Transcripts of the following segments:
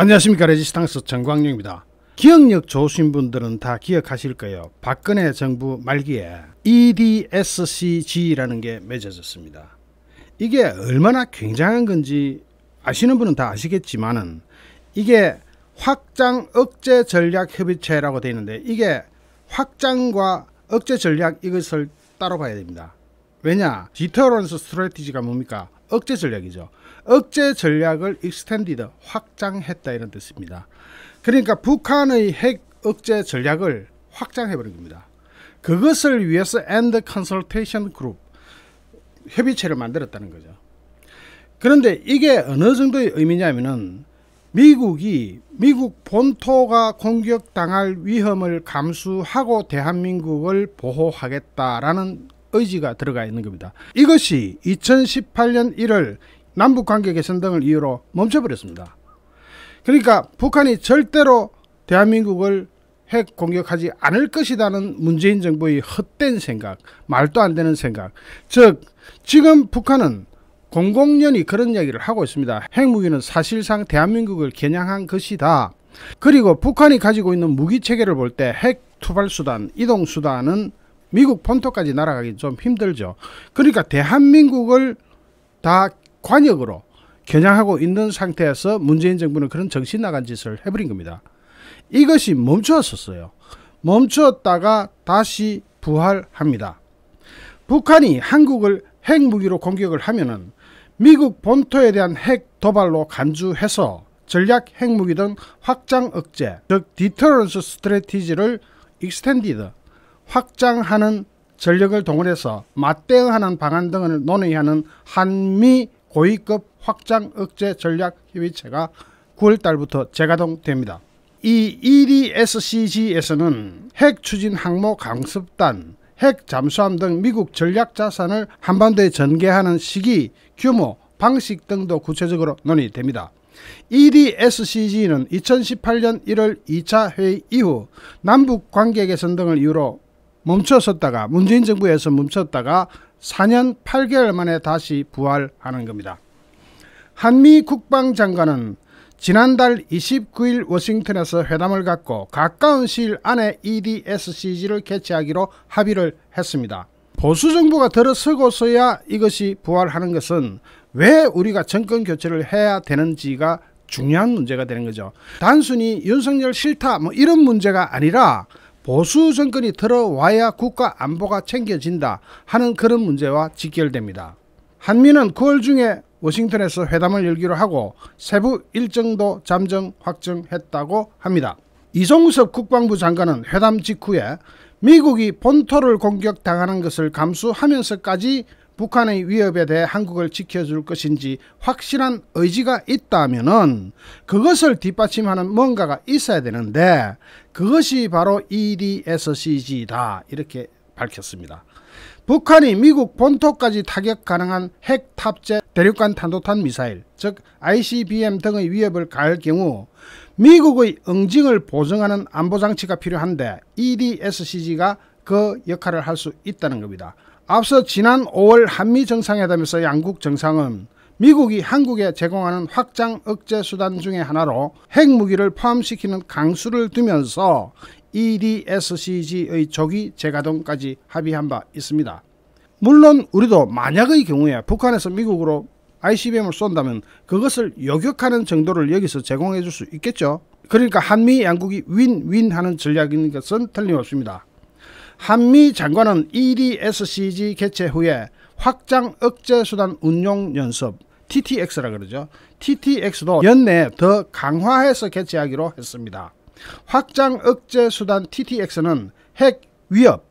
안녕하십니까 레지스탕 스정광용입니다 기억력 좋으신 분들은 다 기억하실 거예요. 박근혜 정부 말기에 EDSCG라는 게 맺어졌습니다. 이게 얼마나 굉장한 건지 아시는 분은 다 아시겠지만 은 이게 확장 억제 전략 협의체라고 되어 있는데 이게 확장과 억제 전략 이것을 따로 봐야 됩니다. 왜냐? 디터런스 스트레티지가 뭡니까? 억제 전략이죠. 억제 전략을 익스텐디드 확장했다 이런 뜻입니다. 그러니까 북한의 핵 억제 전략을 확장해버린 겁니다. 그것을 위해서 엔드 컨설테이션 그룹 협의체를 만들었다는 거죠. 그런데 이게 어느 정도의 의미냐면은 미국이 미국 본토가 공격당할 위험을 감수하고 대한민국을 보호하겠다라는 의지가 들어가 있는 겁니다. 이것이 2018년 1월 남북관계 개선 등을 이유로 멈춰버렸습니다. 그러니까 북한이 절대로 대한민국을 핵 공격하지 않을 것이라는 문재인 정부의 헛된 생각, 말도 안 되는 생각. 즉, 지금 북한은 공공연히 그런 이야기를 하고 있습니다. 핵무기는 사실상 대한민국을 겨냥한 것이다. 그리고 북한이 가지고 있는 무기체계를 볼 때 핵 투발수단, 이동수단은 미국 본토까지 날아가긴좀 힘들죠. 그러니까 대한민국을 다 관역으로 겨냥하고 있는 상태에서 문재인 정부는 그런 정신 나간 짓을 해버린 겁니다. 이것이 멈추었었어요. 멈추었다가 다시 부활합니다. 북한이 한국을 핵무기로 공격을 하면은 미국 본토에 대한 핵 도발로 간주해서 전략 핵무기 등 확장 억제, 즉 디터런스 스트레티지를 익스텐디드 확장하는 전력을 동원해서 맞대응하는 방안 등을 논의하는 한미 고위급 확장 억제 전략 협의체가 9월달부터 재가동됩니다. 이 EDSCG에서는 핵 추진 항모 강습단, 핵 잠수함 등 미국 전략 자산을 한반도에 전개하는 시기, 규모, 방식 등도 구체적으로 논의됩니다. EDSCG는 2018년 1월 2차 회의 이후 남북 관계 개선 등을 이유로 멈췄었다가 문재인 정부에서 멈췄다가 4년 8개월 만에 다시 부활하는 겁니다. 한미 국방장관은 지난달 29일 워싱턴에서 회담을 갖고 가까운 시일 안에 EDSCG를 개최하기로 합의를 했습니다. 보수 정부가 들어서고서야 이것이 부활하는 것은 왜 우리가 정권 교체를 해야 되는지가 중요한 문제가 되는 거죠. 단순히 윤석열 싫다 뭐 이런 문제가 아니라 보수 정권이 들어와야 국가 안보가 챙겨진다 하는 그런 문제와 직결됩니다. 한미는 9월 중에 워싱턴에서 회담을 열기로 하고 세부 일정도 잠정 확정했다고 합니다. 이종섭 국방부 장관은 회담 직후에 미국이 본토를 공격당하는 것을 감수하면서까지 북한의 위협에 대해 한국을 지켜줄 것인지 확실한 의지가 있다면은 그것을 뒷받침하는 뭔가가 있어야 되는데 그것이 바로 EDSCG다 이렇게 밝혔습니다. 북한이 미국 본토까지 타격 가능한 핵 탑재 대륙간 탄도탄 미사일 즉 ICBM 등의 위협을 가할 경우 미국의 응징을 보증하는 안보 장치가 필요한데 EDSCG가 그 역할을 할 수 있다는 겁니다. 앞서 지난 5월 한미 정상회담에서 양국 정상은 미국이 한국에 제공하는 확장 억제 수단 중의 하나로 핵무기를 포함시키는 강수를 두면서 EDSCG의 조기 재가동까지 합의한 바 있습니다. 물론 우리도 만약의 경우에 북한에서 미국으로 ICBM을 쏜다면 그것을 여격하는 정도를 여기서 제공해 줄 수 있겠죠. 그러니까 한미 양국이 윈윈하는 전략인 것은 틀림없습니다. 한미 장관은 EDSCG 개최 후에 확장 억제 수단 운용 연습 TTX라 그러죠. TTX도 연내 더 강화해서 개최하기로 했습니다. 확장 억제 수단 TTX는 핵 위협,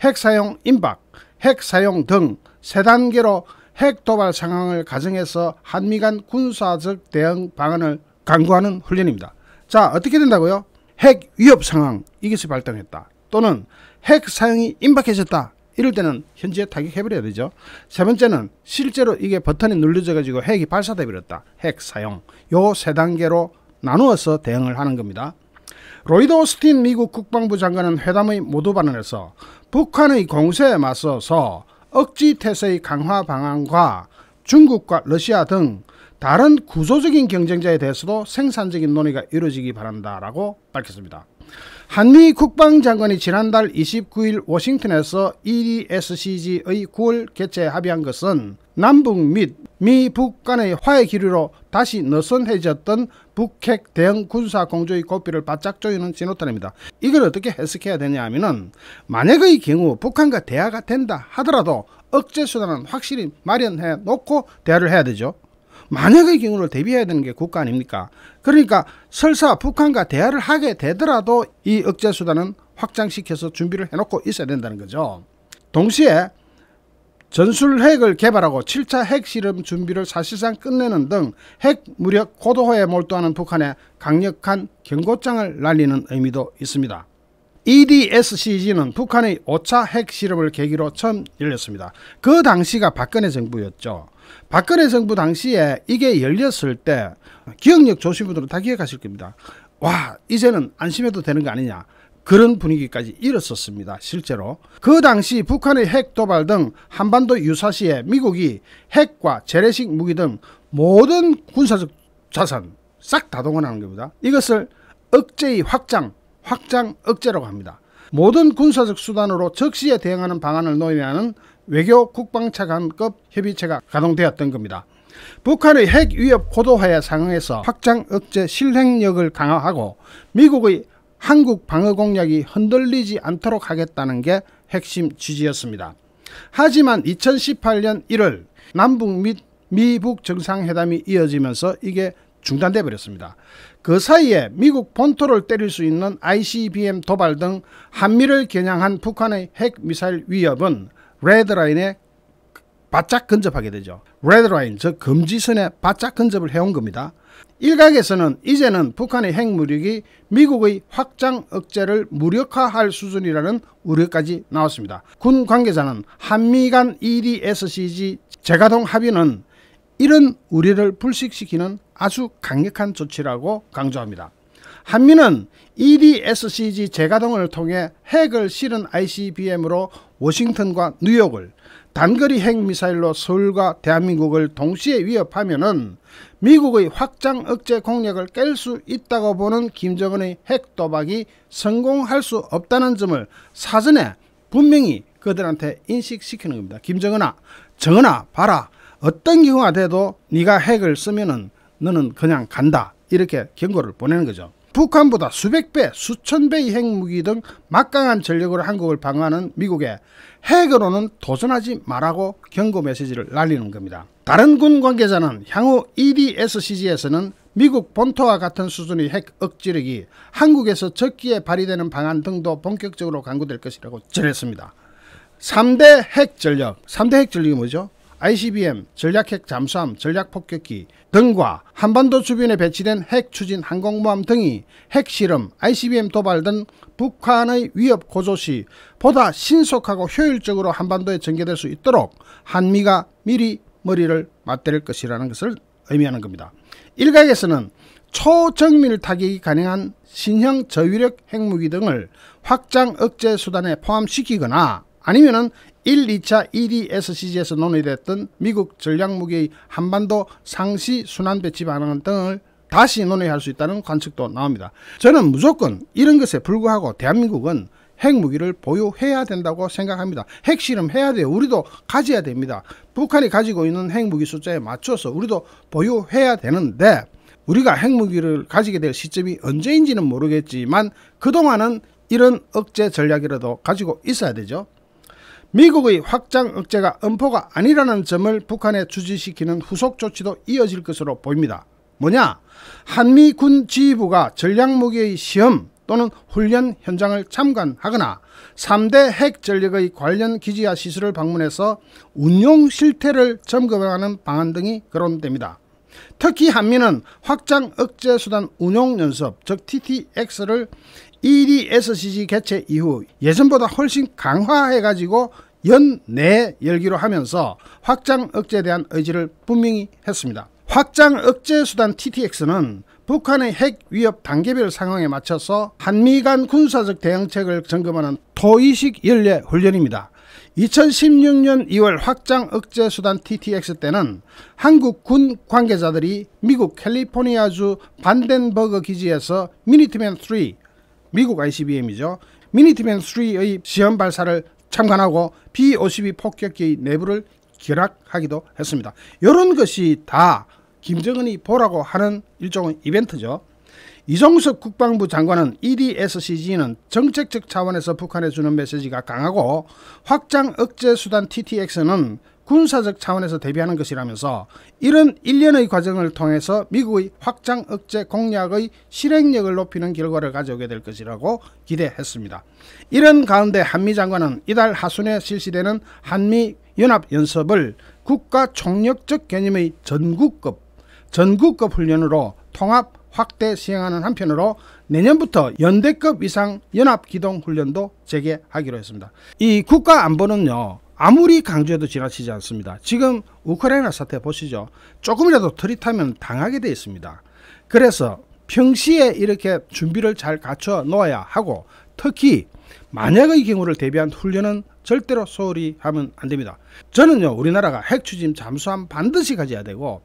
핵 사용 임박, 핵 사용 등 세 단계로 핵 도발 상황을 가정해서 한미 간 군사적 대응 방안을 강구하는 훈련입니다. 자, 어떻게 된다고요? 핵 위협 상황 이것이 발생했다. 또는 핵 사용이 임박해졌다. 이럴 때는 현지에 타격해버려야 되죠. 세 번째는 실제로 이게 버튼이 눌려져가지고 핵이 발사돼 버렸다. 핵 사용. 요 세 단계로 나누어서 대응을 하는 겁니다. 로이드 오스틴 미국 국방부 장관은 회담의 모두 반응에서 북한의 공세에 맞서서 억지 태세의 강화 방안과 중국과 러시아 등 다른 구조적인 경쟁자에 대해서도 생산적인 논의가 이루어지기 바란다라고 밝혔습니다. 한미 국방장관이 지난달 29일 워싱턴에서 EDSCG의 9월 개최에 합의한 것은 남북 및 미북 간의 화해 기류로 다시 느슨해졌던 북핵 대응 군사 공조의 고삐를 바짝 조이는 진호탄입니다. 이걸 어떻게 해석해야 되냐 하면은 만약의 경우 북한과 대화가 된다 하더라도 억제 수단은 확실히 마련해 놓고 대화를 해야 되죠. 만약의 경우를 대비해야 되는 게 국가 아닙니까? 그러니까 설사 북한과 대화를 하게 되더라도 이 억제 수단은 확장시켜서 준비를 해놓고 있어야 된다는 거죠. 동시에 전술 핵을 개발하고 7차 핵실험 준비를 사실상 끝내는 등 핵 무력 고도화에 몰두하는 북한에 강력한 경고장을 날리는 의미도 있습니다. EDSCG는 북한의 5차 핵실험을 계기로 처음 열렸습니다. 그 당시가 박근혜 정부였죠. 박근혜 정부 당시에 이게 열렸을 때 기억력 좋으신 분들은 다 기억하실 겁니다. 와 이제는 안심해도 되는 거 아니냐. 그런 분위기까지 일었었습니다. 실제로 그 당시 북한의 핵 도발 등 한반도 유사시에 미국이 핵과 재래식 무기 등 모든 군사적 자산 싹 다 동원하는 겁니다. 이것을 억제의 확장, 확장 억제라고 합니다. 모든 군사적 수단으로 적시에 대응하는 방안을 논의하는 외교 국방차관급 협의체가 가동되었던 겁니다. 북한의 핵 위협 고도화의 상황에서 확장 억제 실행력을 강화하고 미국의 한국 방어 공략이 흔들리지 않도록 하겠다는 게 핵심 취지였습니다. 하지만 2018년 1월 남북 및 미북 정상회담이 이어지면서 이게 중단돼 버렸습니다. 그 사이에 미국 본토를 때릴 수 있는 ICBM 도발 등 한미를 겨냥한 북한의 핵미사일 위협은 레드라인에 바짝 근접하게 되죠. 레드라인 즉 금지선에 바짝 근접을 해온 겁니다. 일각에서는 이제는 북한의 핵무력이 미국의 확장 억제를 무력화할 수준이라는 우려까지 나왔습니다. 군 관계자는 한미 간 EDSCG 재가동 합의는 이런 우려를 불식시키는 아주 강력한 조치라고 강조합니다. 한미는 EDSCG 재가동을 통해 핵을 실은 ICBM으로 워싱턴과 뉴욕을 단거리 핵미사일로 서울과 대한민국을 동시에 위협하면은 미국의 확장 억제 공약을 깰 수 있다고 보는 김정은의 핵 도박이 성공할 수 없다는 점을 사전에 분명히 그들한테 인식시키는 겁니다. 김정은아, 정은아, 봐라. 어떤 경우가 돼도 네가 핵을 쓰면은 너는 그냥 간다. 이렇게 경고를 보내는 거죠. 북한보다 수백 배, 수천 배의 핵무기 등 막강한 전력으로 한국을 방어하는 미국에 핵으로는 도전하지 말라고 경고 메시지를 날리는 겁니다. 다른 군 관계자는 향후 EDSCG에서는 미국 본토와 같은 수준의 핵 억지력이 한국에서 적기에 발휘되는 방안 등도 본격적으로 강구될 것이라고 전했습니다. 3대 핵전력, 3대 핵전력이 뭐죠? ICBM, 전략핵 잠수함, 전략폭격기 등과 한반도 주변에 배치된 핵 추진 항공모함 등이 핵실험, ICBM 도발 등 북한의 위협 고조 시 보다 신속하고 효율적으로 한반도에 전개될 수 있도록 한미가 미리 머리를 맞대릴 것이라는 것을 의미하는 겁니다. 일각에서는 초정밀 타격이 가능한 신형 저위력 핵무기 등을 확장 억제 수단에 포함시키거나 아니면은 1, 2차 EDSCG에서 논의됐던 미국 전략무기의 한반도 상시 순환 배치 반응 등을 다시 논의할 수 있다는 관측도 나옵니다. 저는 무조건 이런 것에 불구하고 대한민국은 핵무기를 보유해야 된다고 생각합니다. 핵실험해야 돼요. 우리도 가져야 됩니다. 북한이 가지고 있는 핵무기 숫자에 맞춰서 우리도 보유해야 되는데 우리가 핵무기를 가지게 될 시점이 언제인지는 모르겠지만 그동안은 이런 억제 전략이라도 가지고 있어야 되죠. 미국의 확장 억제가 엄포가 아니라는 점을 북한에 주지시키는 후속 조치도 이어질 것으로 보입니다. 뭐냐? 한미 군 지휘부가 전략무기의 시험 또는 훈련 현장을 참관하거나 3대 핵 전력의 관련 기지와 시설을 방문해서 운용 실태를 점검하는 방안 등이 거론됩니다. 특히 한미는 확장 억제 수단 운용 연습, 즉 TTX를 1위 SCG 개최 이후 예전보다 훨씬 강화해가지고 연내 네 열기로 하면서 확장 억제에 대한 의지를 분명히 했습니다. 확장 억제 수단 TTX는 북한의 핵 위협 단계별 상황에 맞춰서 한미 간 군사적 대응책을 점검하는 토의식 연례 훈련입니다. 2016년 2월 확장 억제 수단 TTX 때는 한국 군 관계자들이 미국 캘리포니아주 반덴버거 기지에서 미니트맨 3 미국 ICBM이죠. 미니트맨 3의 시험 발사를 참관하고 B-52 폭격기 내부를 결락하기도 했습니다. 이런 것이 다 김정은이 보라고 하는 일종의 이벤트죠. 이종석 국방부 장관은 EDSCG는 정책적 차원에서 북한에 주는 메시지가 강하고 확장 억제 수단 TTX는 군사적 차원에서 대비하는 것이라면서 이런 일련의 과정을 통해서 미국의 확장 억제 공약의 실행력을 높이는 결과를 가져오게 될 것이라고 기대했습니다. 이런 가운데 한미 장관은 이달 하순에 실시되는 한미 연합연습을 국가 총력적 개념의 전국급, 전국급 훈련으로 통합 확대 시행하는 한편으로 내년부터 연대급 이상 연합기동훈련도 재개하기로 했습니다. 이 국가안보는요. 아무리 강조해도 지나치지 않습니다. 지금 우크라이나 사태 보시죠. 조금이라도 들이타면 당하게 되어 있습니다. 그래서 평시에 이렇게 준비를 잘 갖춰 놓아야 하고 특히 만약의 경우를 대비한 훈련은 절대로 소홀히 하면 안 됩니다. 저는요, 우리나라가 핵 추진 잠수함 반드시 가져야 되고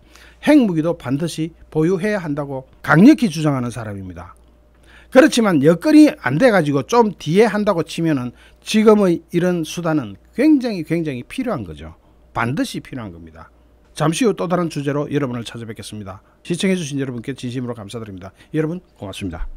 핵무기도 반드시 보유해야 한다고 강력히 주장하는 사람입니다. 그렇지만 여건이 안 돼가지고 좀 뒤에 한다고 치면은 지금의 이런 수단은 굉장히 굉장히 필요한 거죠. 반드시 필요한 겁니다. 잠시 후 또 다른 주제로 여러분을 찾아뵙겠습니다. 시청해주신 여러분께 진심으로 감사드립니다. 여러분 고맙습니다.